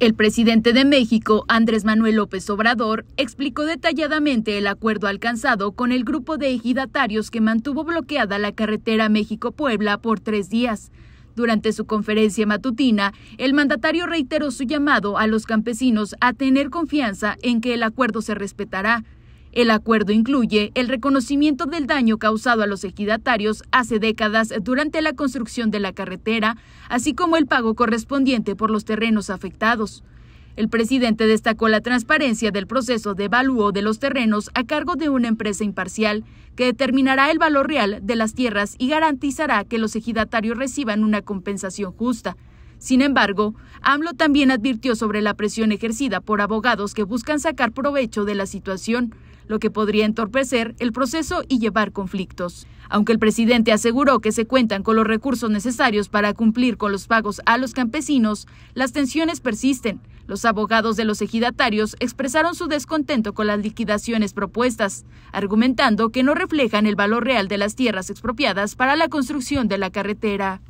El presidente de México, Andrés Manuel López Obrador, explicó detalladamente el acuerdo alcanzado con el grupo de ejidatarios que mantuvo bloqueada la carretera México-Puebla por tres días. Durante su conferencia matutina, el mandatario reiteró su llamado a los campesinos a tener confianza en que el acuerdo se respetará. El acuerdo incluye el reconocimiento del daño causado a los ejidatarios hace décadas durante la construcción de la carretera, así como el pago correspondiente por los terrenos afectados. El presidente destacó la transparencia del proceso de evalúo de los terrenos a cargo de una empresa imparcial que determinará el valor real de las tierras y garantizará que los ejidatarios reciban una compensación justa. Sin embargo, AMLO también advirtió sobre la presión ejercida por abogados que buscan sacar provecho de la situación, lo que podría entorpecer el proceso y llevar conflictos. Aunque el presidente aseguró que se cuentan con los recursos necesarios para cumplir con los pagos a los campesinos, las tensiones persisten. Los abogados de los ejidatarios expresaron su descontento con las liquidaciones propuestas, argumentando que no reflejan el valor real de las tierras expropiadas para la construcción de la carretera.